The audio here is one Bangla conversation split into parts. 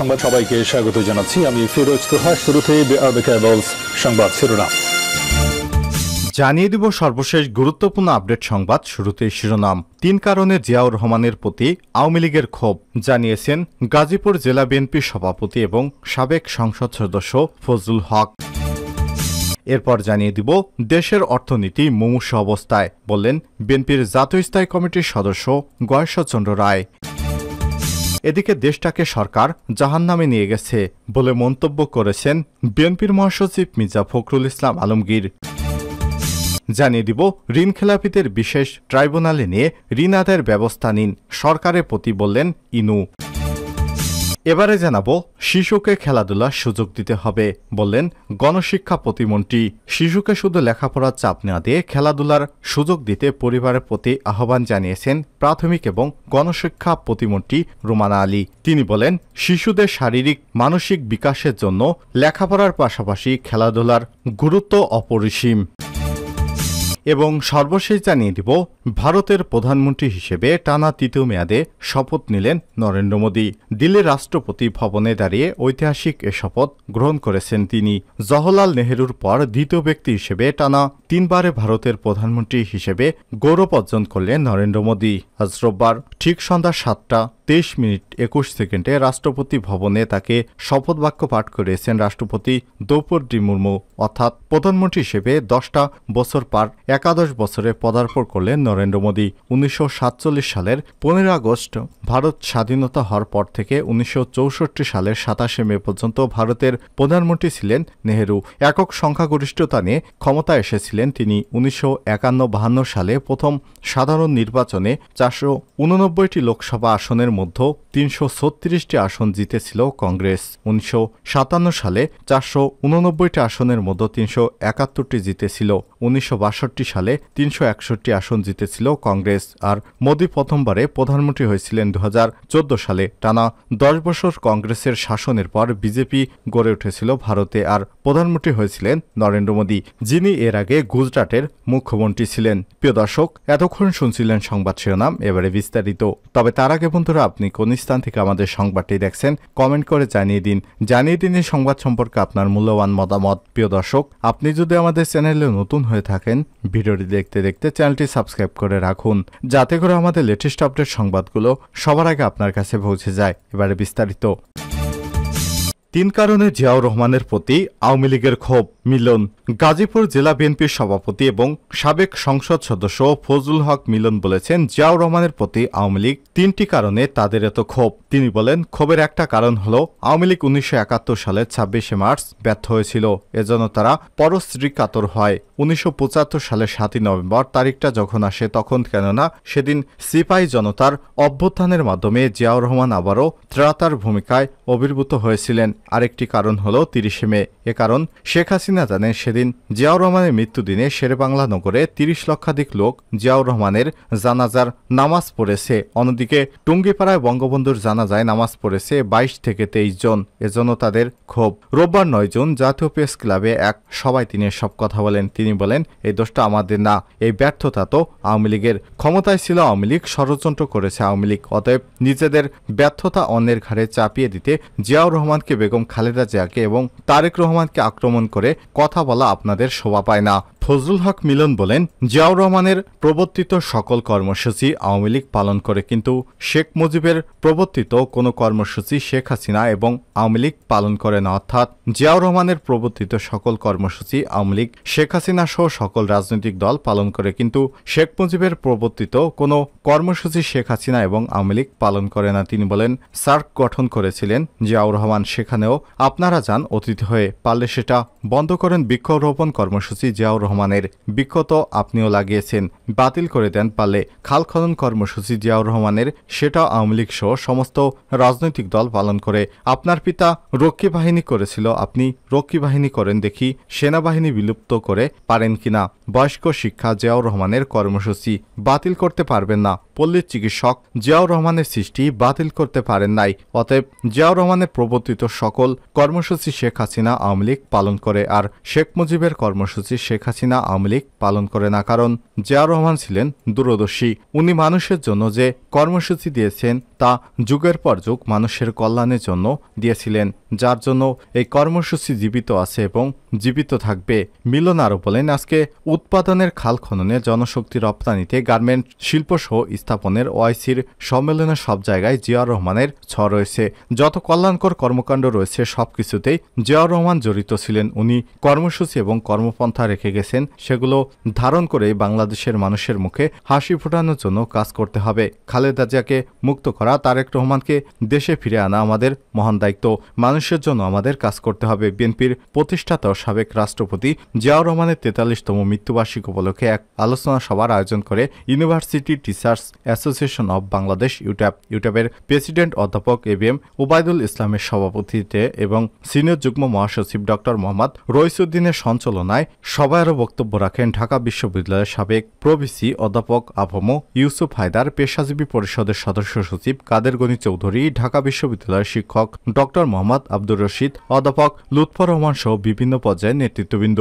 সংবাদ সবাইকে স্বাগত জানাচ্ছি আমি ফিরোজ তোহা শুরুতে সংবাদ শিরোনাম জানিয়ে দিব সর্বশেষ গুরুত্বপূর্ণ আপডেট সংবাদ শুরুতে শিরোনাম তিন কারণে জিয়াউর রহমানের প্রতি আওয়ামী লীগের ক্ষোভ জানিয়েছেন গাজীপুর জেলা বিএনপি সভাপতি এবং সাবেক সংসদ সদস্য ফজলুল হক এরপর জানিয়ে দিব দেশের অর্থনীতি মুমূর্ষ অবস্থায় বললেন বিএনপির জাতীয় স্থায়ী কমিটির সদস্য গয়েশ্বরচন্দ্র রায় এদিকে দেশটাকে সরকার জাহান্নামে নিয়ে গেছে বলে মন্তব্য করেছেন বিএনপির মহাসচিব মির্জা ফখরুল ইসলাম আলমগীর জানিয়ে দিব ঋণ খেলাপিদের বিশেষ ট্রাইব্যুনালে নিয়ে ঋণ আদায়ের ব্যবস্থা নিন সরকারের প্রতি বললেন ইনু এবারে জানাবো শিশুকে খেলাধুলার সুযোগ দিতে হবে বললেন গণশিক্ষা প্রতিমন্ত্রী শিশুকে শুধু লেখাপড়ার চাপ না দিয়ে খেলাধুলার সুযোগ দিতে পরিবারের প্রতি আহ্বান জানিয়েছেন প্রাথমিক এবং গণশিক্ষা প্রতিমন্ত্রী রুমানা আলী তিনি বলেন শিশুদের শারীরিক মানসিক বিকাশের জন্য লেখাপড়ার পাশাপাশি খেলাধুলার গুরুত্ব অপরিসীম এবং সর্বশেষ জানিয়ে দিব ভারতের প্রধানমন্ত্রী হিসেবে টানা তৃতীয় মেয়াদে শপথ নিলেন নরেন্দ্র মোদী দিল্লির রাষ্ট্রপতি ভবনে দাঁড়িয়ে ঐতিহাসিক এ শপথ গ্রহণ করেছেন তিনি জওহরলাল নেহরুর পর দ্বিতীয় ব্যক্তি হিসেবে টানা তিনবারে ভারতের প্রধানমন্ত্রী হিসেবে গৌরব অর্জন করলেন নরেন্দ্র মোদী আজ রোববার ঠিক সন্ধ্যা সাতটা তেইশ মিনিট একুশ সেকেন্ডে রাষ্ট্রপতি ভবনে তাকে শপথ বাক্য পাঠ করেছেন রাষ্ট্রপতি দ্রৌপদী মুর্মু অর্থাৎ প্রধানমন্ত্রী হিসেবে দশটা বছর পার একাদশ বছরে পদার্পণ করলেন নরেন্দ্র নরেন্দ্র মোদী উনিশশো সালের পনেরো আগস্ট ভারত স্বাধীনতা হওয়ার পর থেকে উনিশশো সালের সাতাশে মে পর্যন্ত ভারতের প্রধানমন্ত্রী ছিলেন নেহেরু একক সংখ্যাগরিষ্ঠতা নিয়ে ক্ষমতা এসেছিলেন তিনি উনিশশো সালে প্রথম সাধারণ নির্বাচনে চারশো উননব্বইটি লোকসভা আসনের মধ্যে তিনশো ছত্রিশটি আসন জিতেছিল কংগ্রেস উনিশশো সালে চারশো উননব্বইটি আসনের মধ্যে তিনশো একাত্তরটি জিতেছিল উনিশশো সালে তিনশো আসন জিতে জিতেছিল কংগ্রেস আর মোদি প্রথমবারে প্রধানমন্ত্রী হয়েছিলেন দু সালে টানা দশ বছর কংগ্রেসের শাসনের পর বিজেপি গড়ে উঠেছিল ভারতে আর প্রধানমন্ত্রী হয়েছিলেন নরেন্দ্র মোদি যিনি এর আগে গুজরাটের মুখ্যমন্ত্রী ছিলেন প্রিয় দর্শক এতক্ষণ শুনছিলেন সংবাদ শিরোনাম এবারে বিস্তারিত তবে তার আগে বন্ধুরা আপনি কোন স্থান থেকে আমাদের সংবাদটি দেখছেন কমেন্ট করে জানিয়ে দিন জানিয়ে দিন এই সংবাদ সম্পর্কে আপনার মূল্যবান মতামত প্রিয় দর্শক আপনি যদি আমাদের চ্যানেলে নতুন হয়ে থাকেন ভিডিওটি দেখতে দেখতে চ্যানেলটি সাবস্ক্রাইব সাবস্ক্রাইব করে রাখুন যাতে করে আমাদের লেটেস্ট আপডেট সংবাদগুলো সবার আগে আপনার কাছে পৌঁছে যায় এবারে বিস্তারিত তিন কারণে জিয়াউর রহমানের প্রতি আওয়ামী লীগের ক্ষোভ মিলন গাজীপুর জেলা বিএনপির সভাপতি এবং সাবেক সংসদ সদস্য ফজলুল হক মিলন বলেছেন জিয়াউর রহমানের প্রতি আওয়ামী লীগ তিনটি কারণে তাদের এত ক্ষোভ তিনি বলেন ক্ষোভের একটা কারণ হল আওয়ামী লীগ উনিশশো সালে ছাব্বিশে মার্চ ব্যর্থ হয়েছিল এজন্য তারা পরশ্রী কাতর হয় উনিশশো সালে সাতই নভেম্বর তারিখটা যখন আসে তখন কেননা সেদিন সিপাহী জনতার অভ্যুত্থানের মাধ্যমে জিয়াউর রহমান আবারও ত্রাতার ভূমিকায় আবির্ভূত হয়েছিলেন আরেকটি কারণ হল তিরিশে মে এ কারণ শেখ হাসিনা না জানেন সেদিন জিয়াউর রহমানের মৃত্যুদিনে শেরেবাংলা নগরে তিরিশ লক্ষাধিক লোক জিয়াউর রহমানের জানাজার নামাজ পড়েছে অন্যদিকে টুঙ্গিপাড়ায় বঙ্গবন্ধুর জানাজায় নামাজ পড়েছে বাইশ থেকে তেইশ জন এজন্য তাদের ক্ষোভ রোববার নয় জুন জাতীয় প্রেস ক্লাবে এক সবাই তিনি সব কথা বলেন তিনি বলেন এই দোষটা আমাদের না এই ব্যর্থতা তো আওয়ামী লীগের ক্ষমতায় ছিল আওয়ামী লীগ ষড়যন্ত্র করেছে আওয়ামী লীগ অতএব নিজেদের ব্যর্থতা অন্যের ঘাড়ে চাপিয়ে দিতে জিয়াউর রহমানকে বেগম খালেদা জিয়াকে এবং তারেক রহমানকে আক্রমণ করে কথা বলা আপনাদের শোভা পায় না ফজরুল হক মিলন বলেন জিয়াউর রহমানের প্রবর্তিত সকল কর্মসূচি আওয়ামী লীগ পালন করে কিন্তু শেখ মুজিবের প্রবর্তিত কোনো কর্মসূচি শেখ হাসিনা এবং আওয়ামী লীগ পালন করে না অর্থাৎ জিয়াউর রহমানের প্রবর্তিত সকল কর্মসূচি আওয়ামী লীগ শেখ হাসিনা সহ সকল রাজনৈতিক দল পালন করে কিন্তু শেখ মুজিবের প্রবর্তিত কোনো কর্মসূচি শেখ হাসিনা এবং আওয়ামী লীগ পালন করে না তিনি বলেন সার্ক গঠন করেছিলেন জিয়াউর রহমান সেখানেও আপনারা যান অতীত হয়ে পারলে সেটা বন্ধ বন্ধ করেন বৃক্ষরোপণ কর্মসূচি জিয়াউর রহমানের বৃক্ষ তো আপনিও লাগিয়েছেন বাতিল করে দেন পালে খাল খনন কর্মসূচি জিয়াউর রহমানের সেটা আওয়ামী লীগ সহ সমস্ত রাজনৈতিক দল পালন করে আপনার পিতা রক্ষী বাহিনী করেছিল আপনি রক্ষী বাহিনী করেন দেখি সেনাবাহিনী বিলুপ্ত করে পারেন কিনা বয়স্ক শিক্ষা জিয়াউর রহমানের কর্মসূচি বাতিল করতে পারবেন না পল্লীর চিকিৎসক জিয়াউর রহমানের সৃষ্টি বাতিল করতে পারেন নাই অতএব জিয়াউর রহমানের প্রবর্তিত সকল কর্মসূচি শেখ হাসিনা আওয়ামী লীগ পালন করে আর আর শেখ মুজিবের কর্মসূচি শেখ হাসিনা আওয়ামী লীগ পালন করে না কারণ জিয়া রহমান ছিলেন দূরদর্শী উনি মানুষের জন্য যে কর্মসূচি দিয়েছেন তা যুগের পর যুগ মানুষের কল্যাণের জন্য দিয়েছিলেন যার জন্য এই কর্মসূচি জীবিত আছে এবং জীবিত থাকবে মিলন আরও বলেন আজকে উৎপাদনের খাল খননে জনশক্তি রপ্তানিতে গার্মেন্ট শিল্পসহ স্থাপনের ওআইসির সম্মেলনে সব জায়গায় জিয়া রহমানের ছ রয়েছে যত কল্যাণকর কর্মকাণ্ড রয়েছে সব কিছুতেই জিয়াউর রহমান জড়িত ছিলেন উনি কর্মসূচি এবং কর্মপন্থা রেখে গেছেন সেগুলো ধারণ করে বাংলাদেশের মানুষের মুখে হাসি ফোটানোর জন্য কাজ করতে হবে খালেদা জিয়াকে মুক্ত করা তারেক রহমানকে দেশে ফিরে আনা আমাদের মহান দায়িত্ব মানুষের জন্য আমাদের কাজ করতে হবে বিএনপির প্রতিষ্ঠাতা সাবেক রাষ্ট্রপতি জিয়াউর রহমানের তেতাল্লিশতম মৃত্যুবার্ষিক উপলক্ষে এক আলোচনা সভার আয়োজন করে university teachers association of Bangladesh UTAB ইউট্যাবের প্রেসিডেন্ট অধ্যাপক এ বি এম ওবায়দুল ইসলামের সভাপতিত্বে এবং সিনিয়র যুগ্ম মহাসচিব ডক্টর মোহাম্মদ গইসুদ্দিনের সঞ্চালনায় সবাই আরও বক্তব্য রাখেন ঢাকা বিশ্ববিদ্যালয়ের সাবেক প্রভিসি অধ্যাপক আভম ইউসুফ হায়দার পেশাজীবী পরিষদের সদস্য সচিব কাদের গনি চৌধুরী ঢাকা বিশ্ববিদ্যালয়ের শিক্ষক ড মোহাম্মদ আব্দুর রশিদ অধ্যাপক লুৎফর রহমান সহ বিভিন্ন পর্যায়ের নেতৃত্ববৃন্দ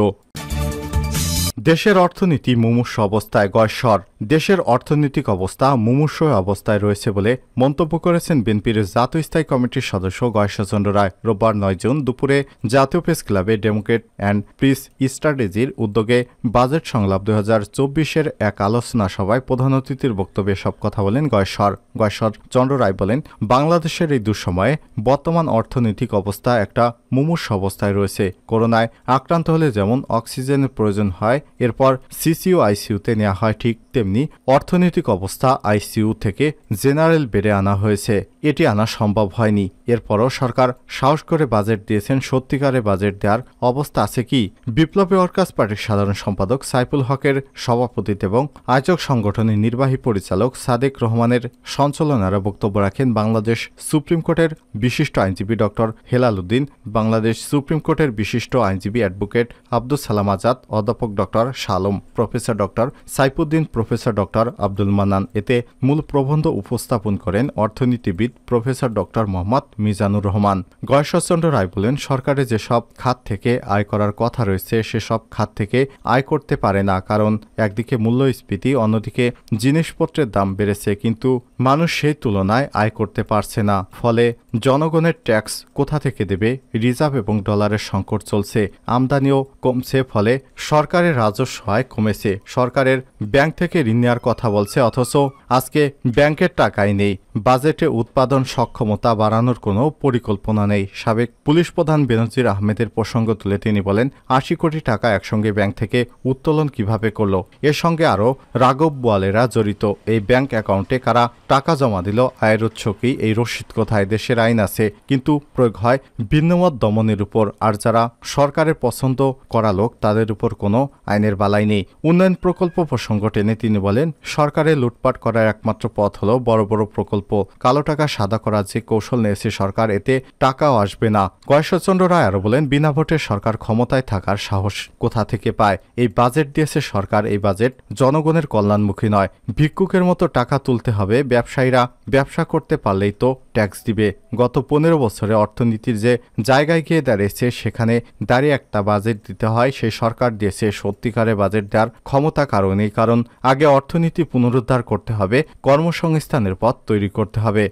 দেশের অর্থনীতি মুমূর্ষ অবস্থায় গয়সর দেশের অর্থনৈতিক অবস্থা মুমূর্ষ অবস্থায় রয়েছে বলে মন্তব্য করেছেন বিএনপির জাতীয় স্থায়ী কমিটির সদস্য গয়েশচন্দ্র রায় রোববার নয় জুন দুপুরে জাতীয় প্রেস ক্লাবে ডেমোক্রেট অ্যান্ড পিস স্ট্র্যাটেজির উদ্যোগে বাজেট সংলাপ দু হাজার চব্বিশের এক আলোচনা সভায় প্রধান অতিথির বক্তব্যে সব কথা বলেন গয়েশ্বর গয়েশ্বর চন্দ্র রায় বলেন বাংলাদেশের এই দুঃসময়ে বর্তমান অর্থনৈতিক অবস্থা একটা মুমূর্ষ অবস্থায় রয়েছে করোনায় আক্রান্ত হলে যেমন অক্সিজেনের প্রয়োজন হয় এরপর সিসিও আইসিউতে নেওয়া হয় ঠিক তেমনি তেমনি অর্থনৈতিক অবস্থা আইসিইউ থেকে জেনারেল বেড়ে আনা হয়েছে এটি আনা সম্ভব হয়নি এরপরও সরকার সাহস করে বাজেট দিয়েছেন সত্যিকারে বাজেট দেওয়ার অবস্থা আছে কি বিপ্লবী ওয়ার্কার্স পার্টির সাধারণ সম্পাদক সাইফুল হকের সভাপতিত্ব এবং আয়োজক সংগঠনের নির্বাহী পরিচালক সাদেক রহমানের সঞ্চালনারা বক্তব্য রাখেন বাংলাদেশ সুপ্রিম কোর্টের বিশিষ্ট আইনজীবী ডক্টর হেলাল উদ্দিন বাংলাদেশ সুপ্রিম কোর্টের বিশিষ্ট আইনজীবী অ্যাডভোকেট আব্দুল সালাম আজাদ অধ্যাপক doctor Salam professor doctor Saifuddin professor professor doctor Abdul Mannan এতে মূল প্রবন্ধ উপস্থাপন করেন অর্থনীতিবিদ প্রফেসর ডক্টর মোহাম্মদ মিজানুর রহমান গয়েশ্বরচন্দ্র রায় বলেন সরকারের যেসব খাত থেকে আয় করার কথা রয়েছে সেসব খাত থেকে আয় করতে পারে না কারণ একদিকে মূল্যস্ফীতি অন্যদিকে জিনিসপত্রের দাম বেড়েছে কিন্তু মানুষ সেই তুলনায় আয় করতে পারছে না ফলে জনগণের ট্যাক্স কোথা থেকে দেবে রিজার্ভ এবং ডলারের সংকট চলছে আমদানিও কমছে ফলে সরকারের রাজস্ব আয় কমেছে সরকারের ব্যাংক থেকে ঋণ নেওয়ার কথা বলছে অথচ আজকে ব্যাংকের টাকাই নেই বাজেটে উৎপাদন সক্ষমতা বাড়ানোর কোনো পরিকল্পনা নেই সাবেক পুলিশ প্রধান বেনজির আহমেদের প্রসঙ্গ তুলে তিনি বলেন আশি কোটি টাকা একসঙ্গে ব্যাংক থেকে উত্তোলন কিভাবে করল এর সঙ্গে আরও রাঘব বোয়ালেরা জড়িত এই ব্যাংক অ্যাকাউন্টে কারা টাকা জমা দিল আয়ের উৎস কি এই রসিদ কোথায় দেশের আইন আছে কিন্তু প্রয়োগ হয় ভিন্নমত দমনের উপর আর যারা সরকারের পছন্দ করা লোক তাদের উপর কোনো আইনের বালাই নেই উন্নয়ন প্রকল্প প্রসঙ্গ টেনে তিনি তিনি বলেন সরকারের লুটপাট করার একমাত্র পথ হল বড় বড় প্রকল্প কালো টাকা সাদা করার যে কৌশল নিয়েছে সরকার এতে টাকাও আসবে না গয়েশ্বরচন্দ্র রায় আরও বলেন বিনা ভোটে সরকার ক্ষমতায় থাকার সাহস কোথা থেকে পায় এই বাজেট দিয়েছে সরকার এই বাজেট জনগণের কল্যাণমুখী নয় ভিক্ষুকের মতো টাকা তুলতে হবে ব্যবসায়ীরা ব্যবসা করতে পারলেই তো ট্যাক্স দিবে গত পনেরো বছরে অর্থনীতির যে জায়গায় গিয়ে দাঁড়িয়েছে সেখানে দাঁড়িয়ে একটা বাজেট দিতে হয় সেই সরকার দিয়েছে সত্যিকারে বাজেট দেওয়ার ক্ষমতা কারণেই কারণ আগে অর্থনীতি পুনরুদ্ধার করতে হবে কর্মসংস্থানের পথ তৈরি করতে হবে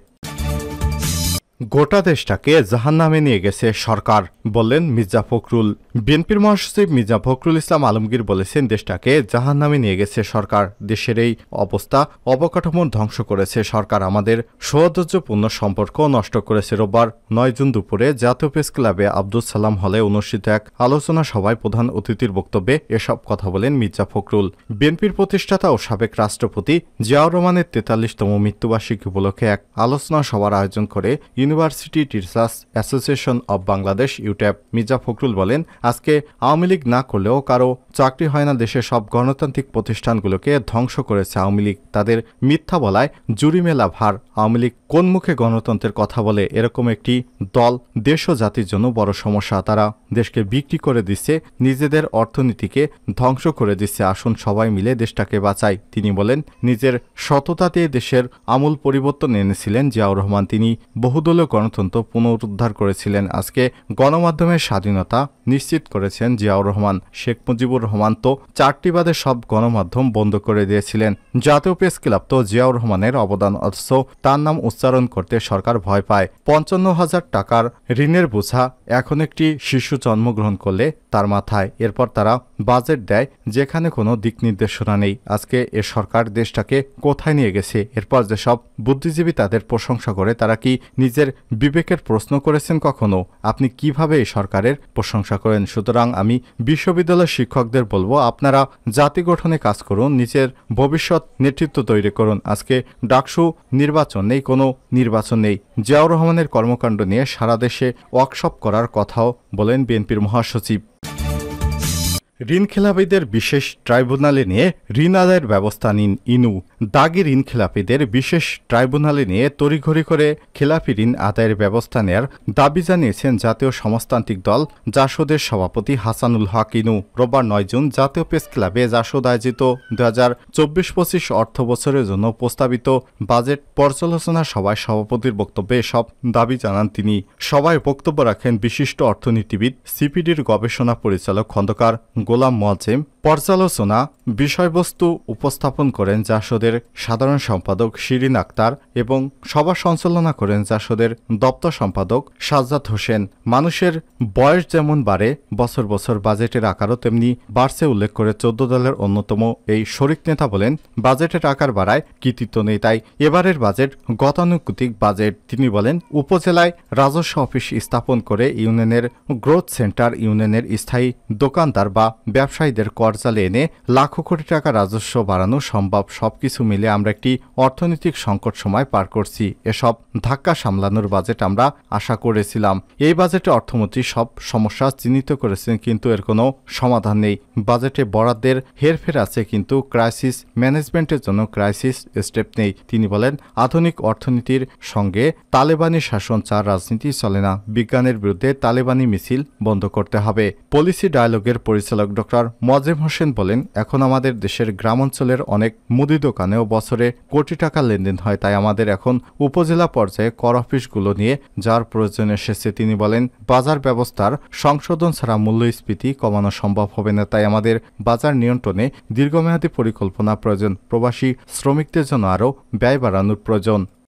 গোটা দেশটাকে জাহান নামে নিয়ে গেছে সরকার বললেন মির্জা ফখরুল বিএনপির মহাসচিব মির্জা ফখরুল ইসলাম আলমগীর বলেছেন দেশটাকে জাহান নামে নিয়ে গেছে সরকার দেশের এই অবস্থা অবকাঠামো ধ্বংস করেছে সরকার আমাদের সৌহার্দ্যপূর্ণ সম্পর্ক নষ্ট করেছে রোববার নয় জুন দুপুরে জাতীয় প্রেস ক্লাবে আব্দুল সালাম হলে অনুষ্ঠিত এক আলোচনা সভায় প্রধান অতিথির বক্তব্যে এসব কথা বলেন মির্জা ফখরুল বিএনপির প্রতিষ্ঠাতা ও সাবেক রাষ্ট্রপতি জিয়াউর রহমানের তেতাল্লিশতম মৃত্যুবার্ষিকী উপলক্ষে এক আলোচনা সভার আয়োজন করে university teachers association of Bangladesh UTAB Mirza Fakhrul বলেন আজকে আওয়ামী লীগ না করলেও কারো চাকরি হয় না দেশের সব গণতান্ত্রিক প্রতিষ্ঠানগুলোকে ধ্বংস করেছে আওয়ামী লীগ তাদের মিথ্যা বলায় জুরিমেলা ভার আওয়ামী লীগ কোন মুখে গণতন্ত্রের কথা বলে এরকম একটি দল দেশ ও জাতির জন্য বড় সমস্যা তারা দেশকে বিক্রি করে দিচ্ছে নিজেদের অর্থনীতিকে ধ্বংস করে দিচ্ছে আসুন সবাই মিলে দেশটাকে বাঁচাই তিনি বলেন নিজের সততাতে দেশের আমূল পরিবর্তন এনেছিলেন জিয়াউর রহমান তিনি বহুদল হলেও গণতন্ত্র পুনরুদ্ধার করেছিলেন আজকে গণমাধ্যমের স্বাধীনতা নিশ্চিত করেছেন জিয়াউর রহমান শেখ মুজিবুর রহমান তো চারটি বাদে সব গণমাধ্যম বন্ধ করে দিয়েছিলেন জাতীয় প্রেস ক্লাব তো জিয়াউর রহমানের অবদান অথচ তার নাম উচ্চারণ করতে সরকার ভয় পায় পঞ্চান্ন হাজার টাকার ঋণের বোঝা এখন একটি শিশু জন্মগ্রহণ করলে তার মাথায় এরপর তারা বাজেট দেয় যেখানে কোনো দিক নির্দেশনা নেই আজকে এ সরকার দেশটাকে কোথায় নিয়ে গেছে এরপর যেসব বুদ্ধিজীবী তাদের প্রশংসা করে তারা কি নিজের আমাদের বিবেকের প্রশ্ন করেছেন কখনো আপনি কিভাবে এই সরকারের প্রশংসা করেন সুতরাং আমি বিশ্ববিদ্যালয়ের শিক্ষকদের বলবো আপনারা জাতি গঠনে কাজ করুন নিজের ভবিষ্যৎ নেতৃত্ব তৈরি করুন আজকে ডাকসু নির্বাচন নেই কোনো নির্বাচন নেই জিয়াউর রহমানের কর্মকাণ্ড নিয়ে সারা দেশে ওয়ার্কশপ করার কথাও বলেন বিএনপির মহাসচিব ঋণখেলাপিদের বিশেষ ট্রাইব্যুনালে নিয়ে ঋণ আদায়ের ব্যবস্থা নিন ইনু দাগি ঋণখেলাপিদের বিশেষ ট্রাইব্যুনালে নিয়ে তড়িঘড়ি করে খেলাপি ঋণ আদায়ের ব্যবস্থা নেয়ার দাবি জানিয়েছেন জাতীয় সমাজতান্ত্রিক দল জাসদের সভাপতি হাসানুল হক ইনু রোববার নয় জুন জাতীয় প্রেস ক্লাবে জাসদ আয়োজিত দু হাজার চব্বিশ পঁচিশ অর্থ বছরের জন্য প্রস্তাবিত বাজেট পর্যালোচনা সভায় সভাপতির বক্তব্যে সব দাবি জানান তিনি সভায় বক্তব্য রাখেন বিশিষ্ট অর্থনীতিবিদ সিপিডির গবেষণা পরিচালক খন্দকার গোলাম মোয়াজিম পর্যালোচনা বিষয়বস্তু উপস্থাপন করেন জাসদের সাধারণ সম্পাদক শিরিন আক্তার এবং সভা সঞ্চালনা করেন জাসদের দপ্তর সম্পাদক সাজ্জাদ হোসেন মানুষের বয়স যেমন বাড়ে বছর বছর বাজেটের আকারও তেমনি বাড়ছে উল্লেখ করে চোদ্দ দলের অন্যতম এই শরিক নেতা বলেন বাজেটের আকার বাড়ায় কৃতিত্ব নেই তাই এবারের বাজেট গতানুগতিক বাজেট তিনি বলেন উপজেলায় রাজস্ব অফিস স্থাপন করে ইউনিয়নের গ্রোথ সেন্টার ইউনিয়নের স্থায়ী দোকানদার বা ব্যবসায়ীদের করজালে এনে লাখো কোটি টাকা রাজস্ব বাড়ানো সম্ভব সবকিছু মিলে আমরা একটি অর্থনৈতিক সংকট সময় পার করছি এসব ধাক্কা সামলানোর বাজেট আমরা আশা করেছিলাম এই বাজেটে অর্থমন্ত্রী সব সমস্যা চিহ্নিত করেছেন কিন্তু এর কোনো সমাধান নেই বাজেটে বরাদ্দের হেরফের আছে কিন্তু ক্রাইসিস ম্যানেজমেন্টের জন্য ক্রাইসিস স্টেপ নেই তিনি বলেন আধুনিক অর্থনীতির সঙ্গে তালেবানি শাসন চার রাজনীতি চলে না বিজ্ঞানের বিরুদ্ধে তালেবানি মিছিল বন্ধ করতে হবে পলিসি ডায়ালগের পরিচালক ডক্টর মজিম হোসেন বলেন এখন আমাদের দেশের গ্রামাঞ্চলের অনেক মুদি দোকানেও বছরে কোটি টাকা লেনদেন হয় তাই আমাদের এখন উপজেলা পর্যায়ে কর অফিসগুলো নিয়ে যার প্রয়োজন এসেছে তিনি বলেন বাজার ব্যবস্থার সংশোধন ছাড়া মূল্যস্ফীতি কমানো সম্ভব হবে না তাই আমাদের বাজার নিয়ন্ত্রণে দীর্ঘমেয়াদী পরিকল্পনা প্রয়োজন প্রবাসী শ্রমিকদের জন্য আরও ব্যয় বাড়ানোর প্রয়োজন